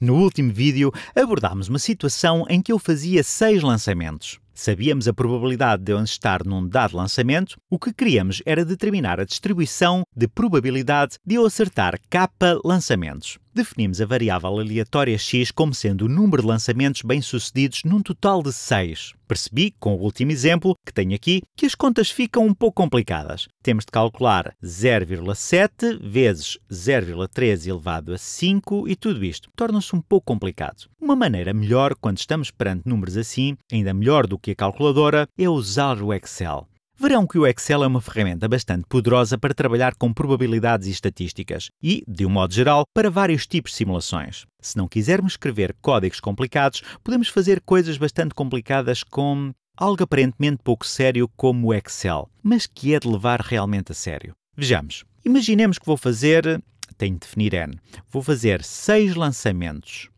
No último vídeo abordámos uma situação em que eu fazia seis lançamentos. Sabíamos a probabilidade de eu estar num dado lançamento, o que queríamos era determinar a distribuição de probabilidade de eu acertar K lançamentos definimos a variável aleatória x como sendo o número de lançamentos bem-sucedidos num total de 6. Percebi, com o último exemplo que tenho aqui, que as contas ficam um pouco complicadas. Temos de calcular 0,7 vezes 0,3 elevado a 5 e tudo isto torna-se um pouco complicado. Uma maneira melhor, quando estamos perante números assim, ainda melhor do que a calculadora, é usar o Excel. Verão que o Excel é uma ferramenta bastante poderosa para trabalhar com probabilidades e estatísticas e, de um modo geral, para vários tipos de simulações. Se não quisermos escrever códigos complicados, podemos fazer coisas bastante complicadas com algo aparentemente pouco sério como o Excel, mas que é de levar realmente a sério. Vejamos. Imaginemos que vou fazer. Tenho de definir N. Vou fazer seis lançamentos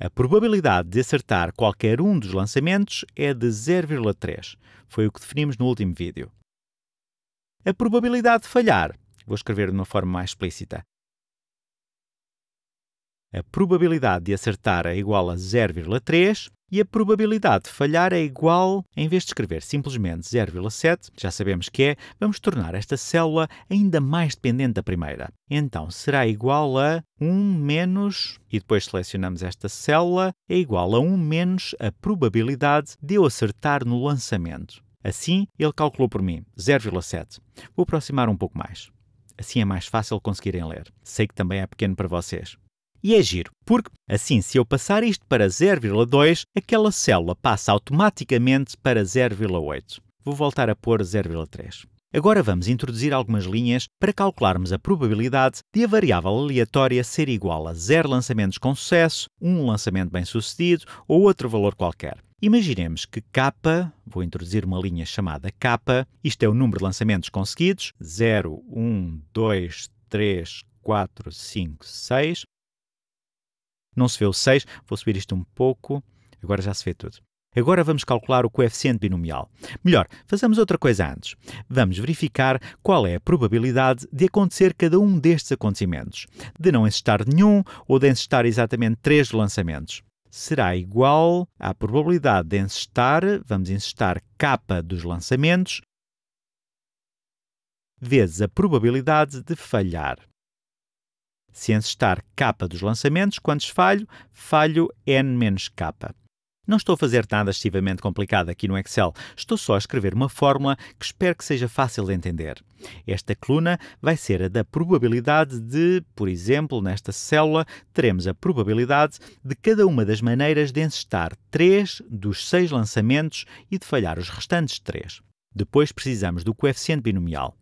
a probabilidade de acertar qualquer um dos lançamentos é de 0,3. Foi o que definimos no último vídeo. A probabilidade de falhar, vou escrever de uma forma mais explícita. A probabilidade de acertar é igual a 0,3 e a probabilidade de falhar é igual, em vez de escrever simplesmente 0,7, já sabemos que é, vamos tornar esta célula ainda mais dependente da primeira. Então será igual a 1 menos, e depois selecionamos esta célula, é igual a 1 menos a probabilidade de eu acertar no lançamento. Assim, ele calculou por mim 0,7. Vou aproximar um pouco mais. Assim é mais fácil conseguirem ler. Sei que também é pequeno para vocês. E é giro, porque assim, se eu passar isto para 0,2, aquela célula passa automaticamente para 0,8. Vou voltar a pôr 0,3. Agora vamos introduzir algumas linhas para calcularmos a probabilidade de a variável aleatória ser igual a zero lançamentos com sucesso, um lançamento bem-sucedido ou outro valor qualquer. Imaginemos que K, vou introduzir uma linha chamada K, isto é o número de lançamentos conseguidos, 0, 1, 2, 3, 4, 5, 6, não se vê o 6, vou subir isto um pouco, agora já se vê tudo. Agora vamos calcular o coeficiente binomial. Melhor, fazemos outra coisa antes. Vamos verificar qual é a probabilidade de acontecer cada um destes acontecimentos, de não encestar nenhum ou de encestar exatamente três lançamentos. Será igual à probabilidade de encestar, vamos encestar K dos lançamentos, vezes a probabilidade de falhar se encestar K dos lançamentos, quantos falho? Falho N menos K. Não estou a fazer nada excessivamente complicado aqui no Excel, estou só a escrever uma fórmula que espero que seja fácil de entender. Esta coluna vai ser a da probabilidade de, por exemplo, nesta célula, teremos a probabilidade de cada uma das maneiras de encestar 3 dos 6 lançamentos e de falhar os restantes 3. Depois precisamos do coeficiente binomial.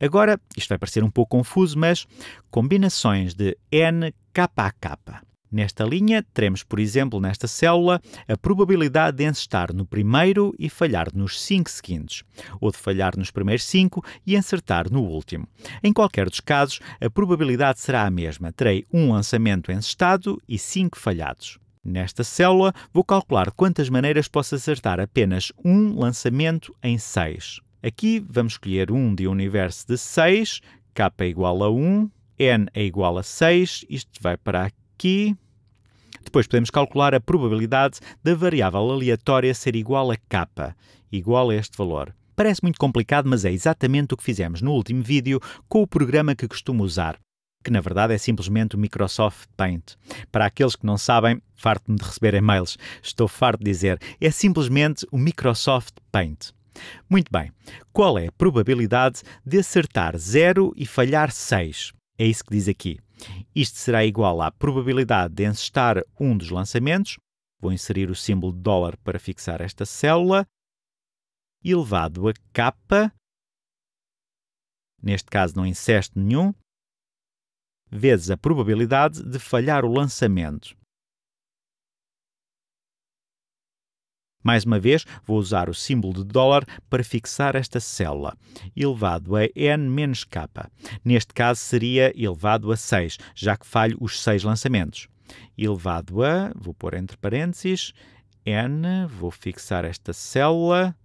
Agora, isto vai parecer um pouco confuso, mas combinações de n K. Nesta linha, teremos, por exemplo, nesta célula, a probabilidade de encestar no primeiro e falhar nos cinco seguintes, ou de falhar nos primeiros cinco e acertar no último. Em qualquer dos casos, a probabilidade será a mesma. Terei um lançamento encestado e cinco falhados. Nesta célula, vou calcular quantas maneiras posso acertar apenas um lançamento em seis. Aqui vamos escolher um de um universo de 6, k é igual a 1, n é igual a 6, isto vai para aqui. Depois podemos calcular a probabilidade da variável aleatória ser igual a k, igual a este valor. Parece muito complicado, mas é exatamente o que fizemos no último vídeo com o programa que costumo usar, que na verdade é simplesmente o Microsoft Paint. Para aqueles que não sabem, farto-me de receber e-mails, estou farto de dizer, é simplesmente o Microsoft Paint. Muito bem. Qual é a probabilidade de acertar 0 e falhar 6? É isso que diz aqui. Isto será igual à probabilidade de encestar um dos lançamentos, vou inserir o símbolo de dólar para fixar esta célula, elevado a k, neste caso não incesto nenhum, vezes a probabilidade de falhar o lançamento. Mais uma vez, vou usar o símbolo de dólar para fixar esta célula, elevado a n menos k. Neste caso seria elevado a 6, já que falho os 6 lançamentos. Elevado a, vou pôr entre parênteses, n, vou fixar esta célula,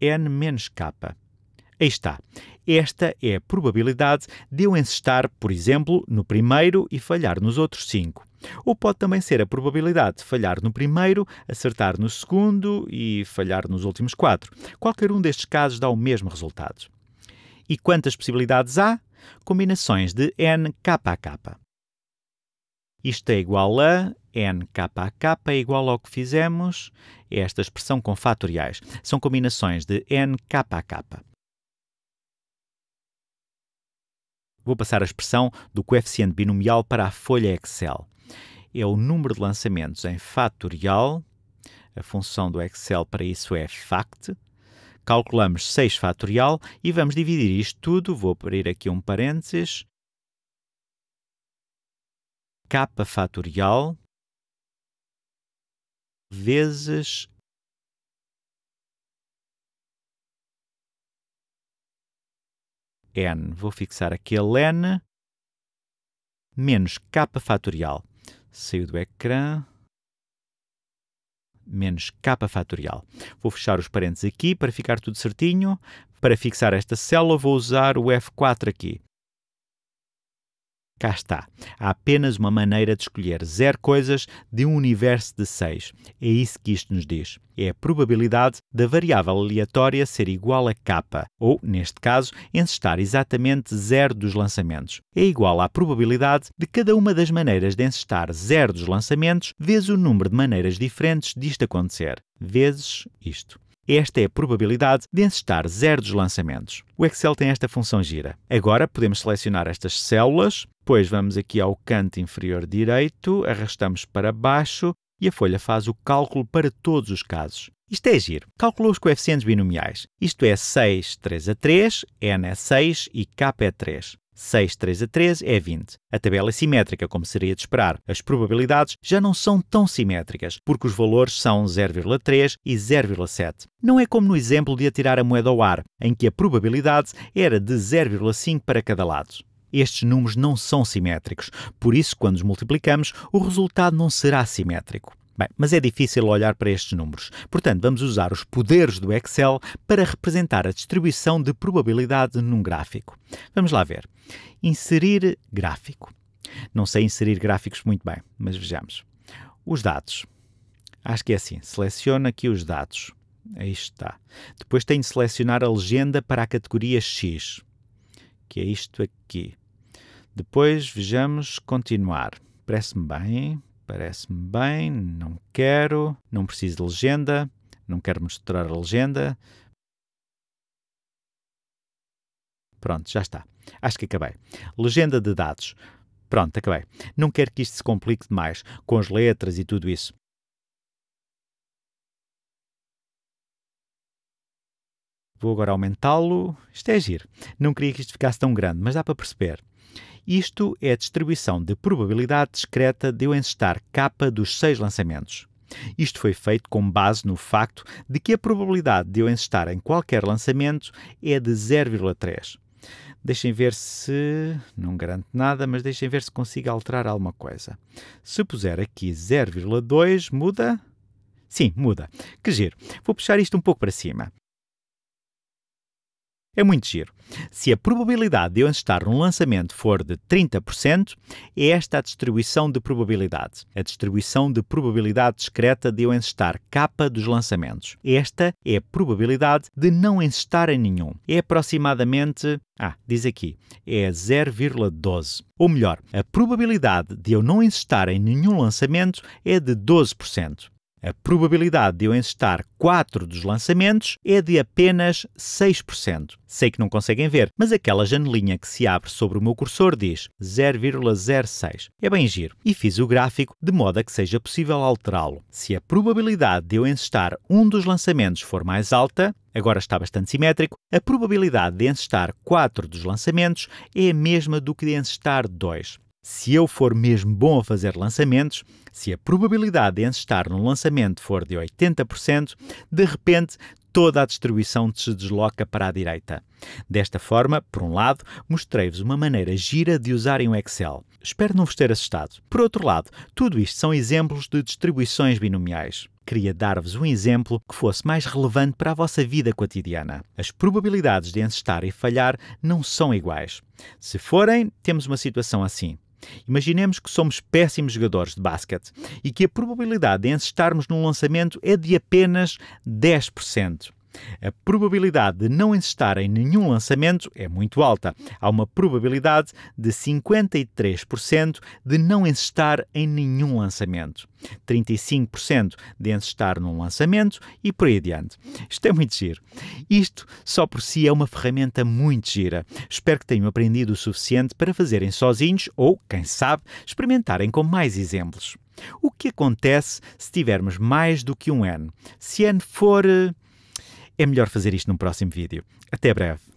n menos k. Aí está. Esta é a probabilidade de eu encestar, por exemplo, no primeiro e falhar nos outros cinco. Ou pode também ser a probabilidade de falhar no primeiro, acertar no segundo e falhar nos últimos quatro. Qualquer um destes casos dá o mesmo resultado. E quantas possibilidades há? Combinações de nkk. Isto é igual a nkk é igual ao que fizemos, é esta expressão com fatoriais. São combinações de nkk. Vou passar a expressão do coeficiente binomial para a folha Excel é o número de lançamentos em fatorial, a função do Excel para isso é fact, calculamos 6 fatorial e vamos dividir isto tudo, vou abrir aqui um parênteses, capa fatorial vezes n. Vou fixar aqui a n menos capa fatorial saiu do ecrã, menos capa fatorial. Vou fechar os parênteses aqui para ficar tudo certinho. Para fixar esta célula, vou usar o F4 aqui. Cá está. Há apenas uma maneira de escolher zero coisas de um universo de seis. É isso que isto nos diz. É a probabilidade da variável aleatória ser igual a k, ou, neste caso, encestar exatamente zero dos lançamentos. É igual à probabilidade de cada uma das maneiras de encestar zero dos lançamentos vezes o número de maneiras diferentes disto acontecer, vezes isto. Esta é a probabilidade de encestar zero dos lançamentos. O Excel tem esta função gira. Agora podemos selecionar estas células, depois vamos aqui ao canto inferior direito, arrastamos para baixo e a folha faz o cálculo para todos os casos. Isto é giro. Calculou os coeficientes binomiais. Isto é 6, 3 a 3, n é 6 e k é 3. 6 3 a 3 é 20. A tabela é simétrica, como seria de esperar. As probabilidades já não são tão simétricas, porque os valores são 0,3 e 0,7. Não é como no exemplo de atirar a moeda ao ar, em que a probabilidade era de 0,5 para cada lado. Estes números não são simétricos, por isso, quando os multiplicamos, o resultado não será simétrico. Bem, mas é difícil olhar para estes números. Portanto, vamos usar os poderes do Excel para representar a distribuição de probabilidade num gráfico. Vamos lá ver. Inserir gráfico. Não sei inserir gráficos muito bem, mas vejamos. Os dados. Acho que é assim. Seleciona aqui os dados. Aí está. Depois tenho de selecionar a legenda para a categoria X, que é isto aqui. Depois vejamos continuar. Parece-me bem. Parece-me bem, não quero, não preciso de legenda, não quero mostrar a legenda. Pronto, já está. Acho que acabei. Legenda de dados. Pronto, acabei. Não quero que isto se complique demais, com as letras e tudo isso. Vou agora aumentá-lo. Isto é giro. Não queria que isto ficasse tão grande, mas dá para perceber. Isto é a distribuição de probabilidade discreta de eu encestar capa dos seis lançamentos. Isto foi feito com base no facto de que a probabilidade de eu encestar em qualquer lançamento é de 0,3. Deixem ver se. Não garanto nada, mas deixem ver se consigo alterar alguma coisa. Se puser aqui 0,2, muda? Sim, muda. Que giro. Vou puxar isto um pouco para cima. É muito giro. Se a probabilidade de eu estar num lançamento for de 30%, é esta a distribuição de probabilidade. A distribuição de probabilidade discreta de eu encestar capa dos lançamentos. Esta é a probabilidade de não encestar em nenhum. É aproximadamente. Ah, diz aqui, é 0,12. Ou melhor, a probabilidade de eu não encestar em nenhum lançamento é de 12%. A probabilidade de eu encestar 4 dos lançamentos é de apenas 6%. Sei que não conseguem ver, mas aquela janelinha que se abre sobre o meu cursor diz 0,06. É bem giro. E fiz o gráfico de modo a que seja possível alterá-lo. Se a probabilidade de eu encestar um dos lançamentos for mais alta, agora está bastante simétrico, a probabilidade de encestar 4 dos lançamentos é a mesma do que de encestar 2. Se eu for mesmo bom a fazer lançamentos, se a probabilidade de encestar num lançamento for de 80%, de repente toda a distribuição se desloca para a direita. Desta forma, por um lado, mostrei-vos uma maneira gira de usarem o Excel. Espero não vos ter assustado. Por outro lado, tudo isto são exemplos de distribuições binomiais. Queria dar-vos um exemplo que fosse mais relevante para a vossa vida cotidiana. As probabilidades de encestar e falhar não são iguais. Se forem, temos uma situação assim. Imaginemos que somos péssimos jogadores de basquete e que a probabilidade de encestarmos num lançamento é de apenas 10%. A probabilidade de não encestar em nenhum lançamento é muito alta. Há uma probabilidade de 53% de não encestar em nenhum lançamento, 35% de encestar num lançamento e por aí adiante. Isto é muito giro. Isto só por si é uma ferramenta muito gira. Espero que tenham aprendido o suficiente para fazerem sozinhos ou, quem sabe, experimentarem com mais exemplos. O que acontece se tivermos mais do que um N? Se N for uh, é melhor fazer isto num próximo vídeo. Até breve.